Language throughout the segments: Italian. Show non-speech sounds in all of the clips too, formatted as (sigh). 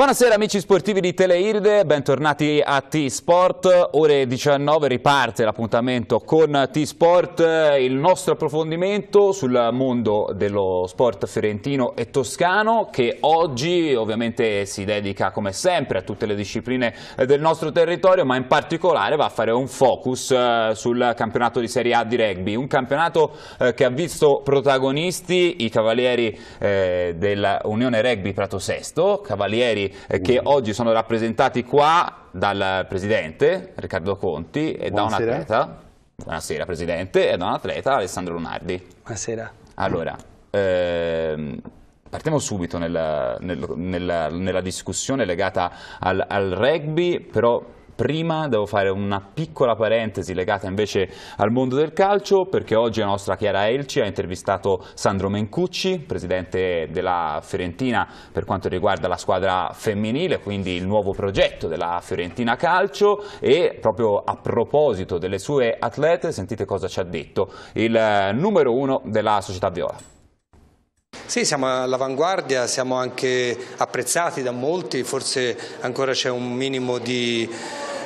Buonasera amici sportivi di Teleirde, bentornati a T-Sport, ore 19 riparte l'appuntamento con T-Sport, il nostro approfondimento sul mondo dello sport fiorentino e toscano che oggi ovviamente si dedica come sempre a tutte le discipline del nostro territorio ma in particolare va a fare un focus eh, sul campionato di Serie A di rugby, un campionato eh, che ha visto protagonisti i cavalieri eh, dell'Unione Rugby Prato Sesto, cavalieri eh, che mm. oggi sono rappresentati qua dal presidente Riccardo Conti e Buonasera. da un atleta. Buonasera presidente e da un atleta Alessandro Lunardi. Buonasera. Allora, ehm, partiamo subito nella, nel, nella, nella, discussione legata al, al rugby, però prima devo fare una piccola parentesi legata invece al mondo del calcio perché oggi la nostra Chiara Elci ha intervistato Sandro Mencucci, presidente della Fiorentina per quanto riguarda la squadra femminile, quindi il nuovo progetto della Fiorentina Calcio e proprio a proposito delle sue atlete sentite cosa ci ha detto il numero uno della società Viola. Sì, siamo all'avanguardia, siamo anche apprezzati da molti, forse ancora c'è un minimo di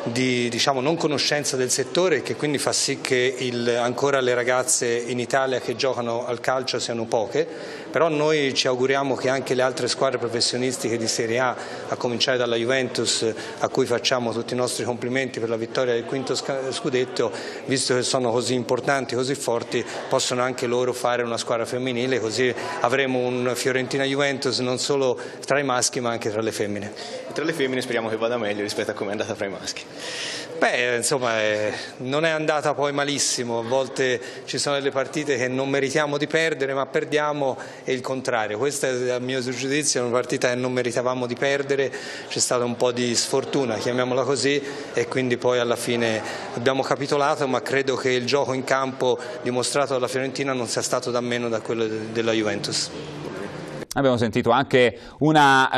di diciamo, non conoscenza del settore e che quindi fa sì che il, ancora le ragazze in Italia che giocano al calcio siano poche però noi ci auguriamo che anche le altre squadre professionistiche di Serie A, a cominciare dalla Juventus, a cui facciamo tutti i nostri complimenti per la vittoria del quinto scudetto, visto che sono così importanti, così forti, possono anche loro fare una squadra femminile, così avremo un Fiorentina-Juventus non solo tra i maschi ma anche tra le femmine. E tra le femmine speriamo che vada meglio rispetto a come è andata tra i maschi. Beh, insomma, eh, non è andata poi malissimo, a volte ci sono delle partite che non meritiamo di perdere ma perdiamo e il contrario, questa a mio giudizio è una partita che non meritavamo di perdere, c'è stata un po' di sfortuna, chiamiamola così, e quindi poi alla fine abbiamo capitolato ma credo che il gioco in campo dimostrato dalla Fiorentina non sia stato da meno da quello della Juventus. Abbiamo sentito anche una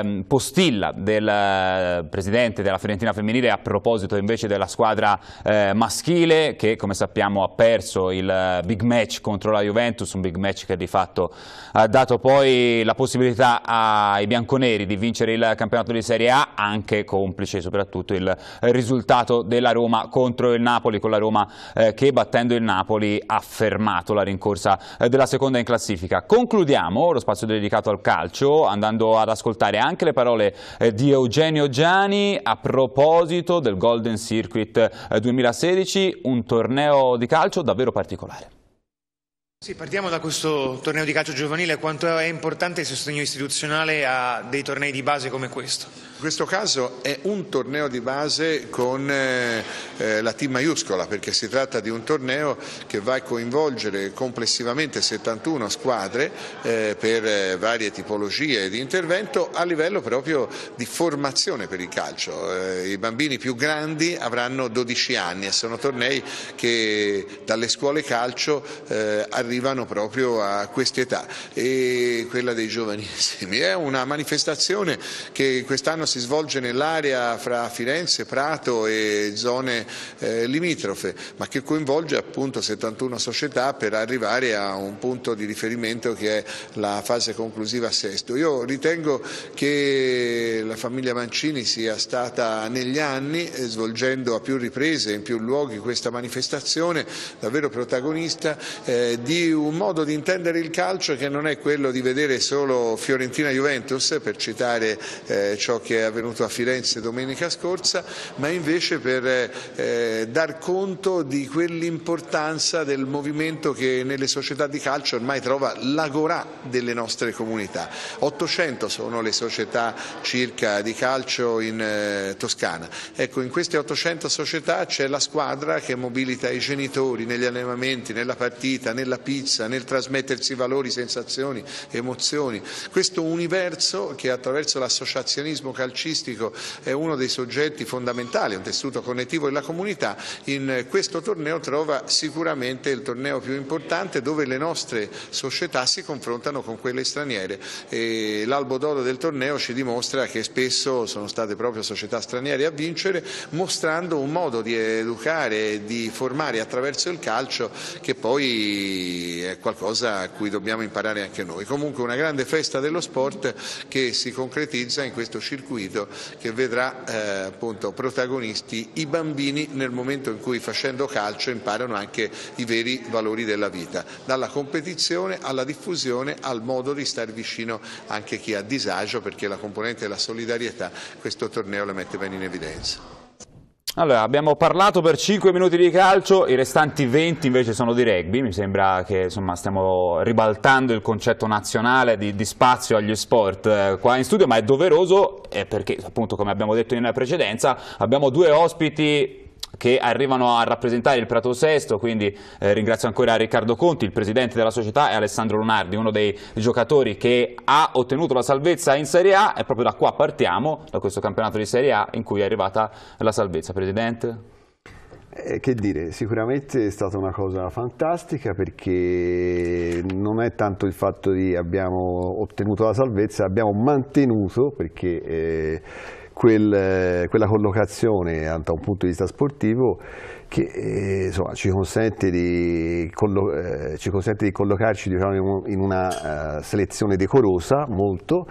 eh, postilla del eh, presidente della Fiorentina Femminile a proposito invece della squadra eh, maschile che come sappiamo ha perso il eh, big match contro la Juventus, un big match che di fatto ha dato poi la possibilità ai bianconeri di vincere il campionato di Serie A anche complice soprattutto il risultato della Roma contro il Napoli con la Roma eh, che battendo il Napoli ha fermato la rincorsa eh, della seconda in classifica. Concludiamo lo spazio del dedicato al calcio, andando ad ascoltare anche le parole eh, di Eugenio Gianni a proposito del Golden Circuit 2016, eh, un torneo di calcio davvero particolare. Sì, partiamo da questo torneo di calcio giovanile, quanto è importante il sostegno istituzionale a dei tornei di base come questo. In questo caso è un torneo di base con eh, eh, la T maiuscola perché si tratta di un torneo che va a coinvolgere complessivamente 71 squadre eh, per eh, varie tipologie di intervento a livello proprio di formazione per il calcio. Eh, I bambini più grandi avranno 12 anni e sono tornei che dalle scuole calcio eh, arrivano proprio a questa età e quella dei giovanissimi. È una manifestazione che quest'anno si svolge nell'area fra Firenze, Prato e zone eh, limitrofe, ma che coinvolge appunto 71 società per arrivare a un punto di riferimento che è la fase conclusiva a Sesto. Io ritengo che la famiglia Mancini sia stata negli anni, eh, svolgendo a più riprese, in più luoghi questa manifestazione, davvero protagonista eh, di un modo di intendere il calcio che non è quello di vedere solo Fiorentina-Juventus, per citare eh, ciò che è avvenuto a Firenze domenica scorsa, ma invece per eh, dar conto di quell'importanza del movimento che nelle società di calcio ormai trova l'agorà delle nostre comunità. 800 sono le società circa di calcio in eh, Toscana. Ecco, in queste 800 società c'è la squadra che mobilita i genitori negli allenamenti, nella partita, nella pizza, nel trasmettersi valori, sensazioni, emozioni. Questo universo che attraverso l'associazionismo calcistico calcistico è uno dei soggetti fondamentali, un tessuto connettivo della comunità, in questo torneo trova sicuramente il torneo più importante dove le nostre società si confrontano con quelle straniere. L'albo d'oro del torneo ci dimostra che spesso sono state proprio società straniere a vincere, mostrando un modo di educare, di formare attraverso il calcio che poi è qualcosa a cui dobbiamo imparare anche noi. Comunque una grande festa dello sport che si concretizza in questo circuito circuito che vedrà eh, appunto, protagonisti i bambini nel momento in cui facendo calcio imparano anche i veri valori della vita, dalla competizione alla diffusione al modo di stare vicino anche chi ha disagio perché la componente della solidarietà questo torneo la mette bene in evidenza. Allora, abbiamo parlato per 5 minuti di calcio, i restanti 20 invece sono di rugby, mi sembra che insomma, stiamo ribaltando il concetto nazionale di, di spazio agli sport eh, qua in studio, ma è doveroso eh, perché appunto come abbiamo detto in precedenza abbiamo due ospiti che arrivano a rappresentare il Prato Sesto, quindi eh, ringrazio ancora Riccardo Conti, il presidente della società, e Alessandro Lunardi, uno dei giocatori che ha ottenuto la salvezza in Serie A e proprio da qua partiamo, da questo campionato di Serie A in cui è arrivata la salvezza. Presidente? Eh, che dire, sicuramente è stata una cosa fantastica perché non è tanto il fatto di abbiamo ottenuto la salvezza, abbiamo mantenuto perché... Eh, quel, eh, quella collocazione da un punto di vista sportivo che eh, insomma, ci, consente di, collo eh, ci, consente di collocarci diciamo, in una uh, selezione decorosa molto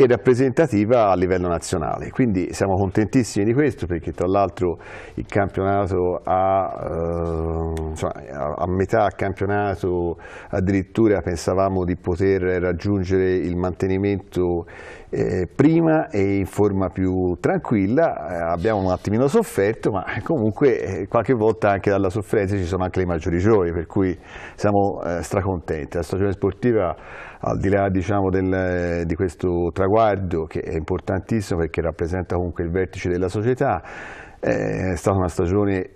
e rappresentativa a livello nazionale. Quindi siamo contentissimi di questo perché tra l'altro il campionato a, eh, insomma, a metà campionato addirittura pensavamo di poter raggiungere il mantenimento eh, prima e in forma più tranquilla, eh, abbiamo un attimino sofferto, ma comunque eh, qualche volta anche dalla sofferenza ci sono anche le maggiori gioie, per cui siamo eh, stracontenti. La stagione sportiva al di là diciamo, del, di questo traguardo che è importantissimo perché rappresenta comunque il vertice della società, eh, è stata una stagione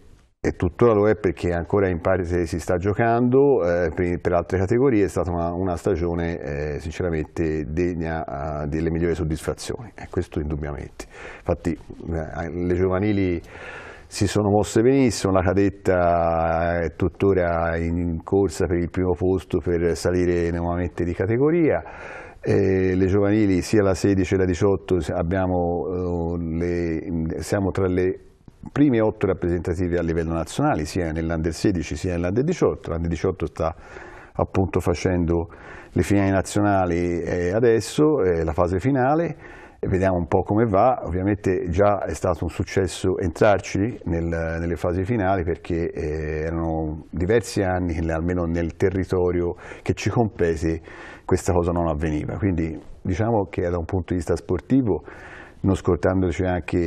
e tuttora lo è perché ancora in parte si sta giocando, eh, per, altre categorie è stata una, una stagione eh, sinceramente degna eh, delle migliori soddisfazioni, eh, questo indubbiamente. Infatti eh, le giovanili si sono mosse benissimo, la cadetta è tuttora in corsa per il primo posto per salire nuovamente di categoria, e le giovanili sia la 16 che la 18 abbiamo, eh, le, siamo tra le prime otto rappresentative a livello nazionale, sia nell'Under 16 sia nell'Under 18, l'Under 18 sta appunto facendo le finali nazionali eh, adesso, è eh, la fase finale, vediamo un po' come va, ovviamente già è stato un successo entrarci nel, nelle fasi finali perché eh, erano diversi anni, (laughs) almeno nel territorio che ci compete, questa cosa non avveniva, quindi diciamo che da un punto di vista sportivo non scordandoci anche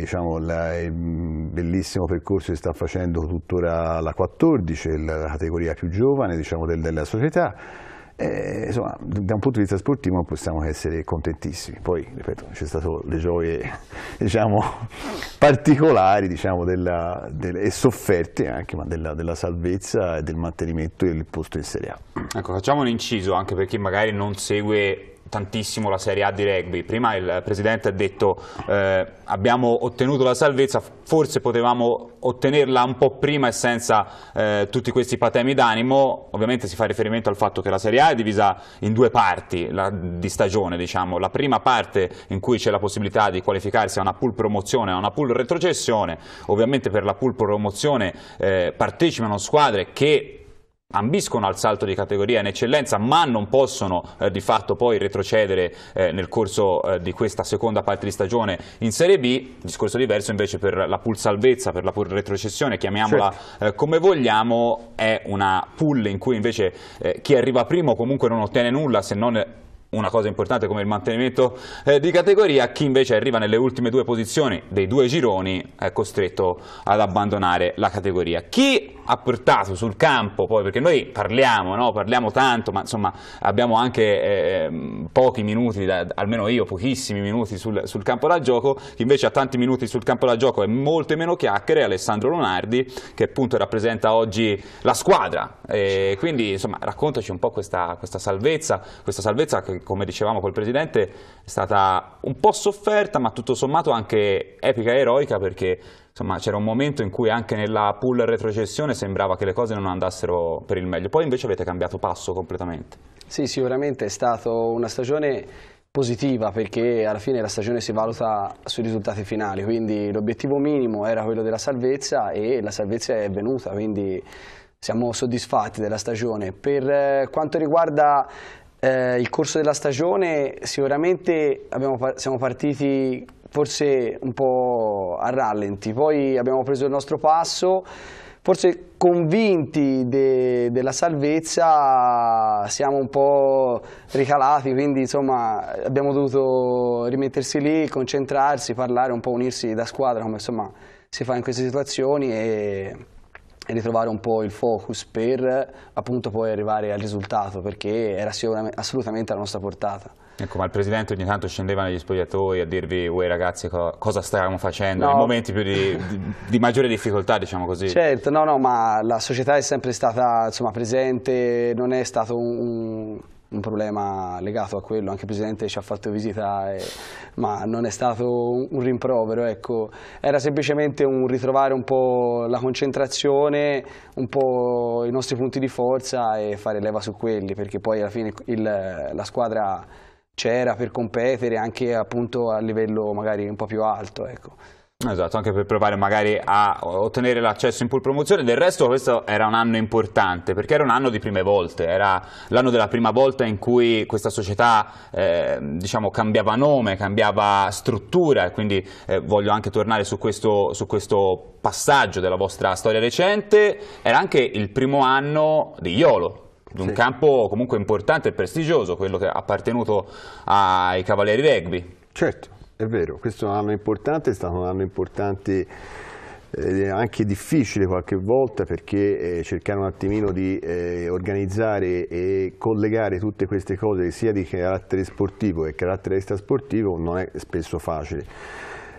diciamo, la, il bellissimo percorso che sta facendo tuttora la 14, la categoria più giovane diciamo, del, della società, e, eh, insomma, da un punto di vista sportivo possiamo essere contentissimi. Poi, ripeto, c'è stato le gioie, (laughs) diciamo, particolari diciamo, della, del, e sofferte anche, ma della, della, salvezza e del mantenimento del posto in Serie A. Ecco, facciamo un inciso anche per chi magari non segue tantissimo la Serie A di rugby. Prima il Presidente ha detto eh, abbiamo ottenuto la salvezza, forse potevamo ottenerla un po' prima e senza eh, tutti questi patemi d'animo. Ovviamente si fa riferimento al fatto che la Serie A è divisa in due parti la, di stagione. Diciamo. La prima parte in cui c'è la possibilità di qualificarsi a una pool promozione a una pool retrocessione. Ovviamente per la pool promozione eh, partecipano squadre che ambiscono al salto di categoria in eccellenza ma non possono eh, di fatto poi retrocedere eh, nel corso eh, di questa seconda parte di stagione in Serie B, discorso diverso invece per la pool salvezza, per la pool retrocessione, chiamiamola certo. Eh, come vogliamo, è una pool in cui invece eh, chi arriva primo comunque non ottiene nulla se non una cosa importante come il mantenimento eh, di categoria, chi invece arriva nelle ultime due posizioni dei due gironi è costretto ad abbandonare la categoria. Chi ha portato sul campo, poi, perché noi parliamo, no? parliamo tanto, ma insomma abbiamo anche eh, ehm, pochi minuti, da, almeno io, pochissimi minuti sul, sul, campo da gioco, chi invece ha tanti minuti sul campo da gioco e molte meno chiacchiere, Alessandro Lonardi, che appunto rappresenta oggi la squadra. E quindi insomma raccontaci un po' questa, questa salvezza, questa salvezza che come dicevamo col Presidente è stata un po' sofferta, ma tutto sommato anche epica e eroica perché insomma c'era un momento in cui anche nella pool retrocessione sembrava che le cose non andassero per il meglio, poi invece avete cambiato passo completamente. Sì, sicuramente è stata una stagione positiva perché alla fine la stagione si valuta sui risultati finali, quindi l'obiettivo minimo era quello della salvezza e la salvezza è venuta, quindi siamo soddisfatti della stagione. Per eh, quanto riguarda eh, il corso della stagione sicuramente abbiamo, siamo partiti forse un po' a rallenti. Poi abbiamo preso il nostro passo, forse convinti de, della salvezza siamo un po' ricalati, quindi insomma abbiamo dovuto rimettersi lì, concentrarsi, parlare, un po' unirsi da squadra come insomma si fa in queste situazioni e, e ritrovare un po' il focus per appunto poi arrivare al risultato perché era assolutamente alla nostra portata. Ecco, ma il presidente ogni tanto scendeva negli spogliatoi a dirvi, voi ragazzi, co cosa stavamo facendo, no. nei momenti più di, di, di, maggiore difficoltà, diciamo così. Certo, no, no, ma la società è sempre stata insomma, presente, non è stato un, un, problema legato a quello, anche il presidente ci ha fatto visita, e, ma non è stato un, un rimprovero, ecco. Era semplicemente un ritrovare un po' la concentrazione, un po' i nostri punti di forza e fare leva su quelli, perché poi alla fine il, la squadra c'era per competere anche appunto a livello magari un po' più alto. Ecco. Esatto, anche per provare magari a ottenere l'accesso in pool promozione. Del resto questo era un anno importante, perché era un anno di prime volte, era l'anno della prima volta in cui questa società eh, diciamo, cambiava nome, cambiava struttura, e quindi eh, voglio anche tornare su questo, su questo passaggio della vostra storia recente. Era anche il primo anno di Iolo, di un sì. campo comunque importante e prestigioso, quello che ha appartenuto ai Cavalieri Rugby. Certo, è vero, questo è un anno importante, è stato un anno importante eh, anche difficile qualche volta perché eh, cercare un attimino di eh, organizzare e collegare tutte queste cose sia di carattere sportivo che carattere extrasportivo non è spesso facile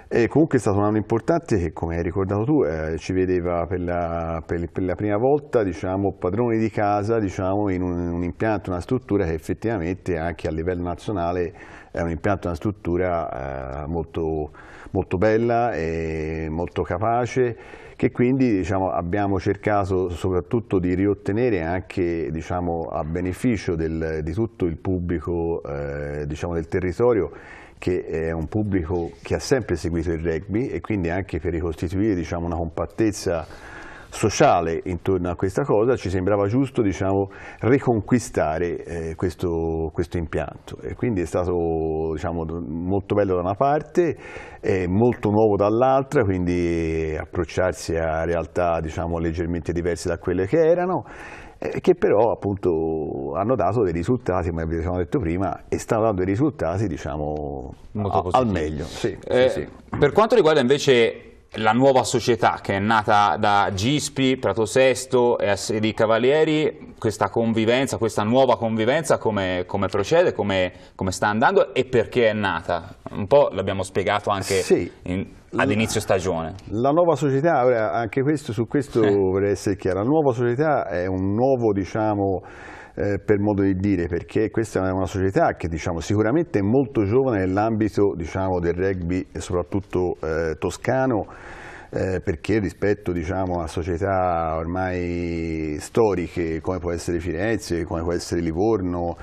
e comunque è stato un anno importante che, come hai ricordato tu, eh, ci vedeva per la, per, per la, prima volta diciamo, padroni di casa diciamo, in un, un, impianto, una struttura che effettivamente anche a livello nazionale è un impianto, una struttura eh, molto, molto bella e molto capace che quindi diciamo, abbiamo cercato soprattutto di riottenere anche diciamo, a beneficio del, di tutto il pubblico eh, diciamo, del territorio che è un pubblico che ha sempre seguito il rugby e quindi anche per ricostituire diciamo, una compattezza sociale intorno a questa cosa, ci sembrava giusto diciamo, riconquistare eh, questo, questo, impianto. E quindi è stato diciamo, molto bello da una parte, eh, molto nuovo dall'altra, quindi approcciarsi a realtà diciamo, leggermente diverse da quelle che erano eh, che però appunto hanno dato dei risultati, come vi abbiamo detto prima, e stanno dando dei risultati diciamo a, al meglio. Sì, eh, sì, sì. Per quanto riguarda invece la nuova società che è nata da Gispi, Prato Sesto e Assedi Cavalieri, questa convivenza, questa nuova convivenza come, come procede, come, come, sta andando e perché è nata? Un po' l'abbiamo spiegato anche sì, ad inizio stagione. La nuova società, anche questo, su questo vorrei essere chiaro, la nuova società è un nuovo, diciamo, eh, per modo di dire, perché questa è una società che diciamo, sicuramente è molto giovane nell'ambito diciamo, del rugby, soprattutto eh, toscano, eh, perché rispetto diciamo, a società ormai storiche come può essere Firenze, come può essere Livorno,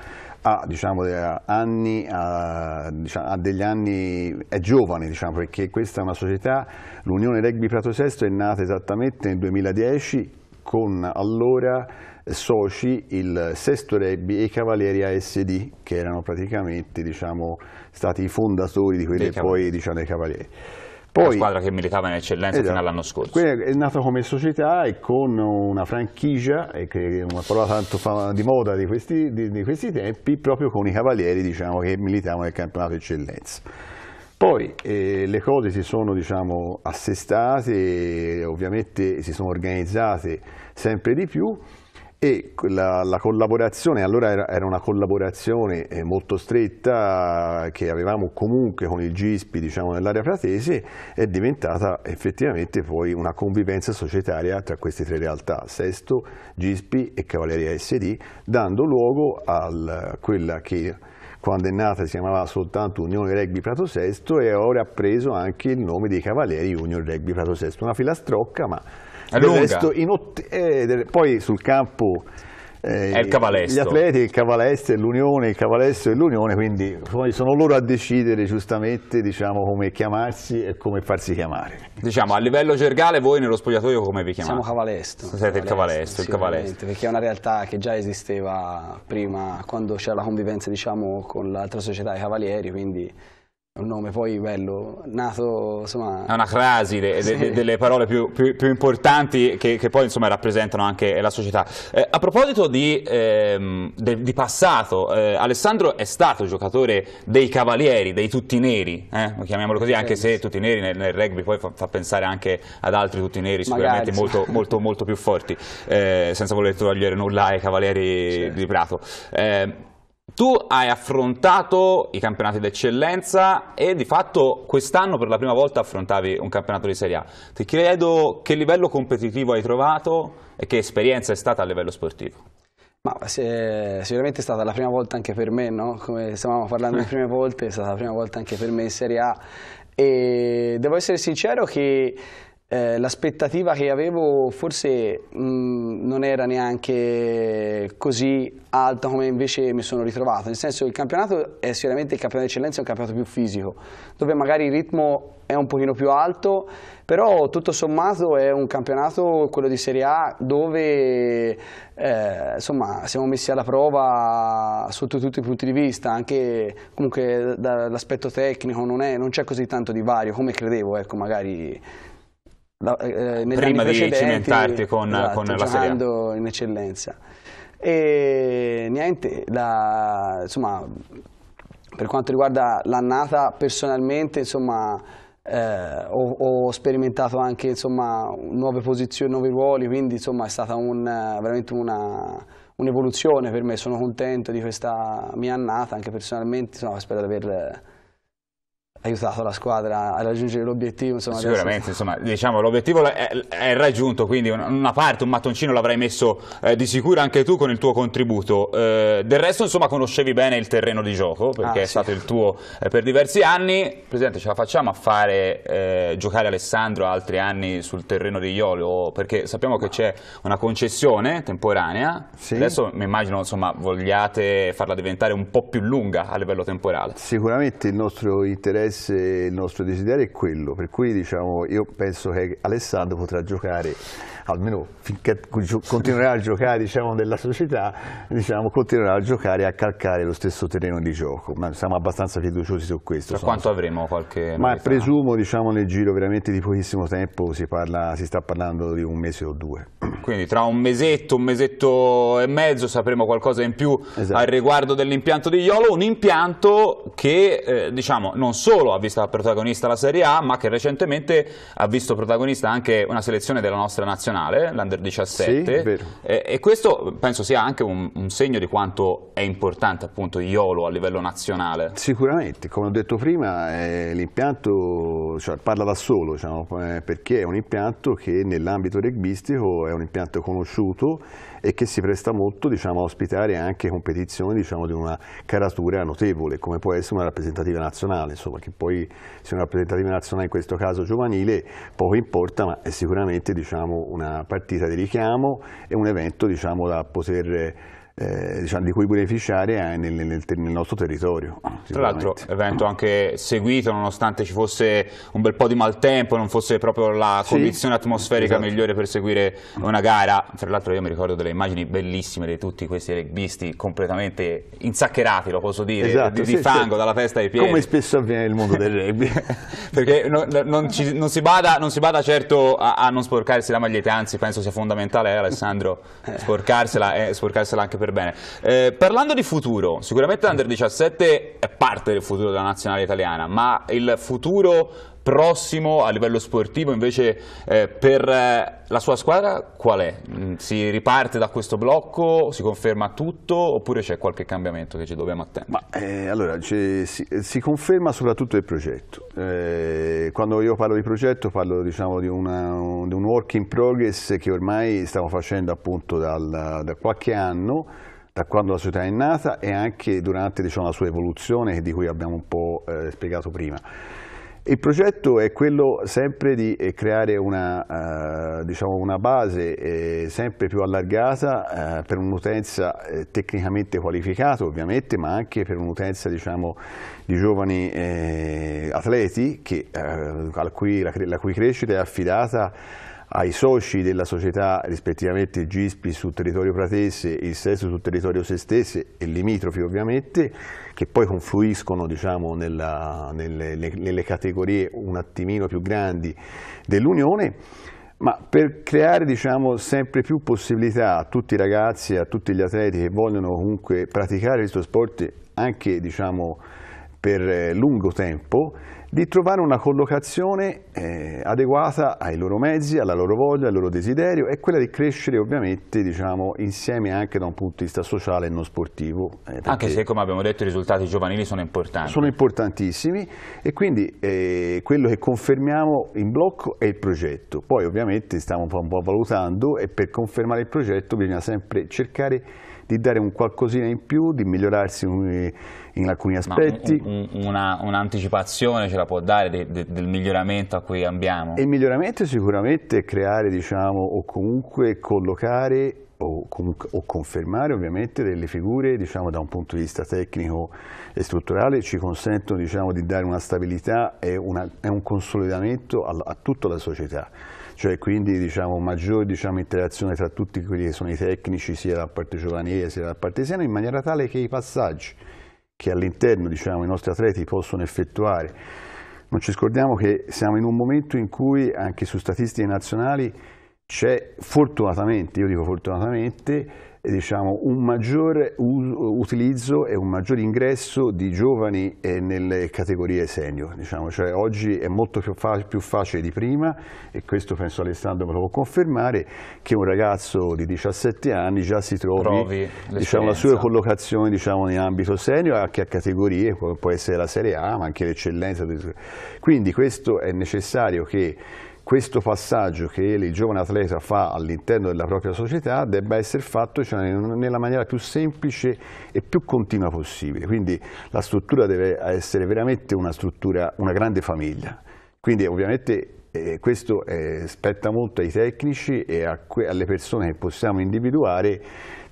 ha, diciamo, anni, ha, diciamo, ha degli anni, è giovane diciamo, perché questa è una società, l'Unione Rugby Prato Sesto è nata esattamente nel 2010 con allora soci il Sesto Rebbi e i Cavalieri ASD, che erano praticamente diciamo, stati i fondatori di quelli che poi diciamo, dei Cavalieri. Poi, la squadra che militava in eccellenza esatto, fino all'anno scorso. è nata come società e con una franchigia, una parola tanto di moda di questi, di, di questi tempi, proprio con i cavalieri diciamo, che militavano nel campionato eccellenza. Poi eh, le cose si sono diciamo, assestate, ovviamente si sono organizzate sempre di più e la, la collaborazione, allora era, era, una collaborazione eh, molto stretta che avevamo comunque con il GISPI diciamo, nell'area pratese, è diventata effettivamente poi una convivenza societaria tra queste tre realtà, Sesto, GISPI e Cavalleria SD, dando luogo a quella che quando è nata si chiamava soltanto Unione Rugby Prato Sesto e ora ha preso anche il nome dei Cavalieri Union Rugby Prato Sesto, una filastrocca ma è lunga. resto in ott- eh, poi sul campo eh, gli atleti, il Cavalesto e l'Unione, il Cavalesto e l'Unione, quindi sono loro a decidere giustamente diciamo, come chiamarsi e come farsi chiamare. Diciamo, a livello gergale voi nello spogliatoio come vi chiamate? Siamo Cavalesto. Siete Cavalesto, il Cavalesto, il Cavalesto. Perché è una realtà che già esisteva prima, quando c'era la convivenza diciamo, con l'altra società, i Cavalieri, quindi un nome poi bello, nato insomma... È una crasi de, de, de, delle parole più, più, più importanti che, che, poi insomma rappresentano anche la società. Eh, a proposito di, ehm, di passato, eh, Alessandro è stato giocatore dei cavalieri, dei tutti neri, eh? chiamiamolo così, anche se tutti neri nel, nel rugby poi fa, fa, pensare anche ad altri tutti neri sicuramente molto, (laughs) molto, molto, più forti, eh, senza voler togliere nulla ai cavalieri certo. di Prato. Eh, tu hai affrontato i campionati d'eccellenza e di fatto quest'anno per la prima volta affrontavi un campionato di Serie A. Ti chiedo che livello competitivo hai trovato e che esperienza è stata a livello sportivo? Ma se, sicuramente è stata la prima volta anche per me, no? come stavamo parlando le prime volte, è stata la prima volta anche per me in Serie A e devo essere sincero che eh, l'aspettativa che avevo forse mh, mm, non era neanche così alta come invece mi sono ritrovato, nel senso il campionato è sicuramente il campionato d'eccellenza, è un campionato più fisico, dove magari il ritmo è un pochino più alto, però tutto sommato è un campionato, quello di Serie A, dove eh, insomma siamo messi alla prova sotto tutti i punti di vista, anche comunque dall'aspetto tecnico non c'è così tanto divario come credevo, ecco magari la, eh, eh prima di cimentarti con, esatto, con la Serie A. in eccellenza. E niente, la, insomma, per quanto riguarda l'annata, personalmente insomma, eh, ho, ho, sperimentato anche insomma, nuove posizioni, nuovi ruoli, quindi è stata un, veramente un'evoluzione per me. Sono contento di questa mia annata, anche personalmente spero di aver aiutato la squadra a raggiungere l'obiettivo. Sicuramente, adesso... insomma, diciamo, l'obiettivo è, è, raggiunto, quindi una parte, un mattoncino l'avrai messo eh, di sicuro anche tu con il tuo contributo. Eh, del resto, insomma, conoscevi bene il terreno di gioco, perché ah, è sì. stato il tuo eh, per diversi anni. Presidente, ce la facciamo a fare eh, giocare Alessandro altri anni sul terreno di Iolo? Perché sappiamo che c'è una concessione temporanea, sì. adesso mi immagino, insomma, vogliate farla diventare un po' più lunga a livello temporale. Sicuramente il nostro interesse interesse, il nostro desiderio è quello, per cui diciamo, io penso che Alessandro potrà giocare almeno finché continuerà a giocare diciamo, nella società, diciamo, continuerà a giocare e a calcare lo stesso terreno di gioco. Ma siamo abbastanza fiduciosi su questo. Per quanto avremo qualche... Ma novità? presumo diciamo, nel giro veramente di pochissimo tempo si, parla, si sta parlando di un mese o due. (clears throat) Quindi tra un mesetto, un mesetto e mezzo sapremo qualcosa in più esatto. al riguardo dell'impianto di Iolo, un impianto che eh, diciamo, non solo ha visto protagonista la Serie A, ma che recentemente ha visto protagonista anche una selezione della nostra nazionale nazionale, l'Under 17, sì, e, e, questo penso sia anche un, un, segno di quanto è importante appunto IOLO a livello nazionale. Sicuramente, come ho detto prima, eh, l'impianto cioè, parla da solo, diciamo, eh, perché è un impianto che nell'ambito regbistico è un impianto conosciuto e che si presta molto diciamo, a ospitare anche competizioni diciamo, di una caratura notevole, come può essere una rappresentativa nazionale, insomma, che poi sia una rappresentativa nazionale in questo caso giovanile, poco importa, ma è sicuramente diciamo, una partita di richiamo e un evento diciamo, da poter eh, diciamo, di cui beneficiare eh, nel, nel, nel nostro territorio. Tra l'altro evento anche seguito nonostante ci fosse un bel po' di maltempo, non fosse proprio la condizione sì, atmosferica esatto. migliore per seguire una gara. Tra l'altro io mi ricordo delle immagini bellissime di tutti questi rugbisti completamente insaccherati, lo posso dire, esatto, di, sì, di, fango sì. dalla testa ai piedi. Come spesso avviene nel mondo del rugby. (laughs) Perché non, non, ci, non, si bada, non, si bada, certo a, a non sporcarsi la maglietta, anzi penso sia fondamentale eh, Alessandro eh. sporcarsela e eh, sporcarsela anche per per bene. Eh, parlando di futuro, sicuramente l'Under 17 è parte del futuro della nazionale italiana, ma il futuro prossimo a livello sportivo invece eh, per eh, la sua squadra qual è? Mm, si riparte da questo blocco, si conferma tutto oppure c'è qualche cambiamento che ci dobbiamo attendere? Ma, eh, allora, si, si, conferma soprattutto il progetto. Eh, quando io parlo di progetto parlo diciamo, di, una, un, di, un work in progress che ormai stiamo facendo appunto dal, da qualche anno da quando la società è nata e anche durante diciamo, la sua evoluzione di cui abbiamo un po' eh, spiegato prima. Il progetto è quello sempre di eh, creare una, eh, diciamo una base eh, sempre più allargata eh, per un'utenza eh, tecnicamente qualificata ovviamente, ma anche per un'utenza diciamo, di giovani eh, atleti che, cui, la, la cui crescita è affidata ai soci della società rispettivamente GISPI sul territorio pratese e il Sesto sul territorio se stesse e limitrofi ovviamente che poi confluiscono diciamo, nella, nelle, nelle categorie un attimino più grandi dell'Unione ma per creare diciamo, sempre più possibilità a tutti i ragazzi, a tutti gli atleti che vogliono comunque praticare questo sport anche diciamo, per eh, lungo tempo, di trovare una collocazione eh, adeguata ai loro mezzi, alla loro voglia, al loro desiderio e quella di crescere ovviamente diciamo, insieme anche da un punto di vista sociale e non sportivo. Eh, anche se come abbiamo detto i risultati giovanili sono importanti. Sono importantissimi e quindi eh, quello che confermiamo in blocco è il progetto, poi ovviamente stiamo un po', un po' valutando e per confermare il progetto bisogna sempre cercare di dare un qualcosina in più, di migliorarsi eh, in alcuni aspetti. un'anticipazione un, un, ce la può dare de, de, del miglioramento a cui abbiamo? il miglioramento sicuramente è creare diciamo, o comunque collocare o, o, confermare ovviamente delle figure diciamo, da un punto di vista tecnico e strutturale ci consentono diciamo, di dare una stabilità e, una, e un consolidamento a, a tutta la società cioè quindi diciamo, maggiore diciamo, interazione tra tutti quelli che sono i tecnici sia da parte giovanile sia da parte siena in maniera tale che i passaggi che all'interno diciamo, i nostri atleti possono effettuare non ci scordiamo che siamo in un momento in cui anche su statistiche nazionali c'è fortunatamente, io dico fortunatamente, eh, diciamo, un maggior utilizzo e un maggior ingresso di giovani eh, nelle categorie senior. Diciamo. Cioè, oggi è molto più, fa più, facile di prima, e questo penso Alessandro me lo può confermare, che un ragazzo di 17 anni già si trovi diciamo, la sua collocazione diciamo, in ambito senior, anche a categorie, può essere la Serie A, ma anche l'eccellenza. Quindi questo è necessario che questo passaggio che il giovane atleta fa all'interno della propria società debba essere fatto cioè, nella maniera più semplice e più continua possibile. Quindi la struttura deve essere veramente una struttura, una grande famiglia. Quindi ovviamente eh, questo eh, spetta molto ai tecnici e alle persone che possiamo individuare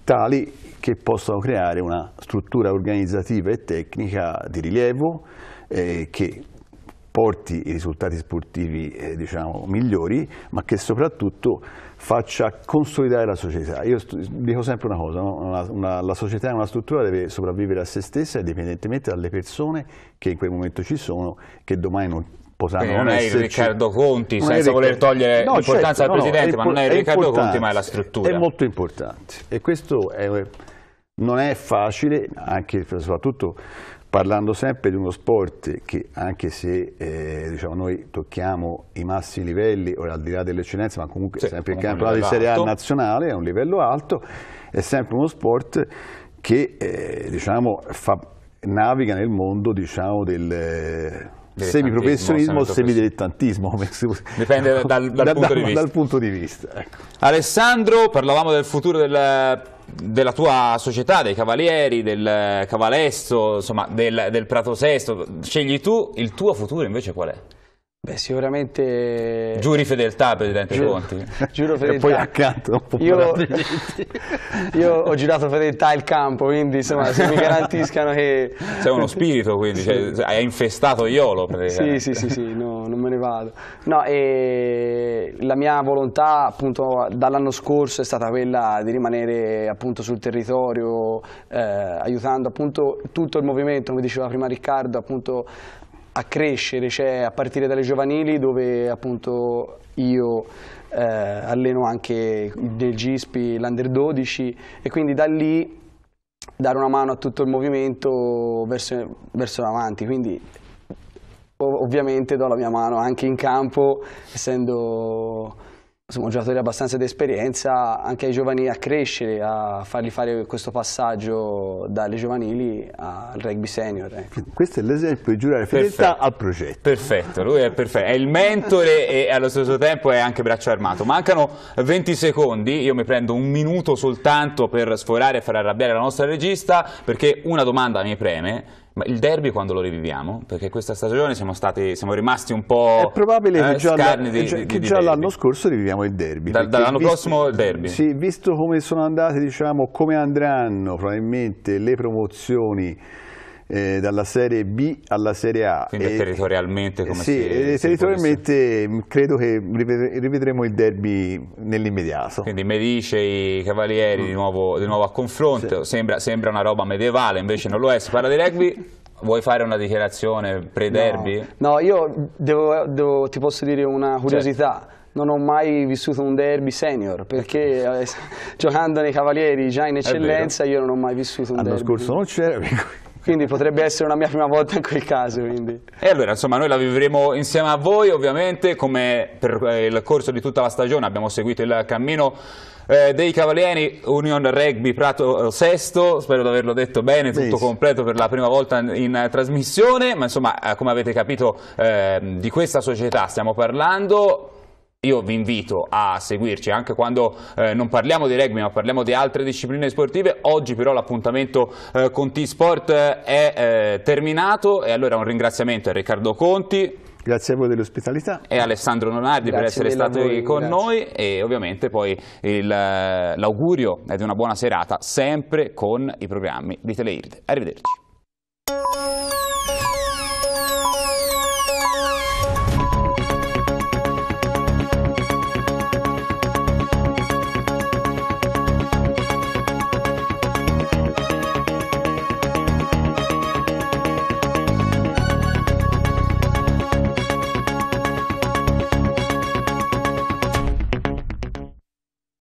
tali che possano creare una struttura organizzativa e tecnica di rilievo eh, che porti i risultati sportivi eh, diciamo, migliori, ma che soprattutto faccia consolidare la società. Io dico sempre una cosa, no? una, una, la società è una struttura che deve sopravvivere a se stessa, indipendentemente dalle persone che in quel momento ci sono, che domani non potranno Quindi non, non è esserci. Riccardo Conti, non senza voler togliere no, l'importanza certo, del no, Presidente, ma non è, è Riccardo Conti, ma è la struttura. È molto importante e questo è, non è facile, anche soprattutto parlando sempre di uno sport che anche se eh, diciamo, noi tocchiamo i massimi livelli, ora al di là dell'eccellenza, ma comunque sì, sempre il campionato di Serie A nazionale è un livello alto, è sempre uno sport che eh, diciamo, fa, naviga nel mondo diciamo, del semiprofessionismo o semidilettantismo. Come si Dipende dal, dal, (laughs) dal, punto di dal, punto di vista. Ecco. Alessandro, parlavamo del futuro del, della tua società, dei Cavalieri, del Cavalesto, insomma del, del Prato Sesto. Scegli tu, il tuo futuro invece qual è? Beh, sicuramente... Giuri fedeltà, Presidente Giuro, Conti. (laughs) Giuro fedeltà. E poi accanto... Io, (laughs) io ho giurato fedeltà al campo, quindi insomma, se mi garantiscano che... Sei uno spirito, quindi, sì. cioè, hai infestato Iolo. Sì, sì, sì, sì, no, non me ne vado. No, e la mia volontà appunto dall'anno scorso è stata quella di rimanere appunto sul territorio, eh, aiutando appunto tutto il movimento, come diceva prima Riccardo, appunto a crescere, cioè a partire dalle giovanili dove appunto io eh, alleno anche del GISPI, l'Under 12 e quindi da lì dare una mano a tutto il movimento verso, verso l'avanti, quindi ovviamente do la mia mano anche in campo essendo insomma, un giocatore abbastanza di esperienza, anche ai giovani a crescere, a fargli fare questo passaggio dalle giovanili al rugby senior. Ecco. Questo è l'esempio di giurare fedeltà al progetto. Perfetto, lui è perfetto, è il mentore e allo stesso tempo è anche braccio armato. Mancano 20 secondi, io mi prendo un minuto soltanto per sforare e far arrabbiare la nostra regista, perché una domanda mi preme ma il derby quando lo riviviamo? Perché questa stagione siamo, stati, siamo rimasti un po'. È probabile eh, eh che già, l'anno, di, che di, già l'anno scorso riviviamo il derby. Da, dall'anno visto, prossimo il derby. Sì, visto come sono andate, diciamo, come andranno probabilmente le promozioni eh, dalla Serie B alla Serie A. Quindi e, territorialmente come sì, si, eh, territorialmente si mm, credo che rivedremo il derby nell'immediato. Quindi Medice, i Cavalieri mm. di, nuovo, di, nuovo, a confronto, sì. sembra, sembra una roba medievale, invece non lo è. Si parla di rugby? Vuoi fare una dichiarazione pre-derby? No, no, io devo, devo, ti posso dire una certo. curiosità. Certo non ho mai vissuto un derby senior perché eh, eh, (laughs) giocando nei Cavalieri già in eccellenza io non ho mai vissuto un L'anno derby. L'anno scorso non c'era, (laughs) quindi potrebbe essere una mia prima volta in quel caso. Quindi. E allora, insomma, noi la vivremo insieme a voi, ovviamente, come per eh, il corso di tutta la stagione abbiamo seguito il cammino eh, dei Cavalieri Union Rugby Prato eh, Sesto, spero di averlo detto bene, tutto Benissimo. completo per la prima volta in, in trasmissione, ma insomma, eh, come avete capito, eh, di questa società stiamo parlando, io vi invito a seguirci anche quando eh, non parliamo di rugby ma parliamo di altre discipline sportive. Oggi però l'appuntamento eh, con T-Sport è eh, terminato e allora un ringraziamento a Riccardo Conti. Grazie a voi dell'ospitalità. E Alessandro Nonardi grazie per essere stati voi, con grazie. noi e ovviamente poi eh, l'augurio è di una buona serata sempre con i programmi di Teleiride. Arrivederci.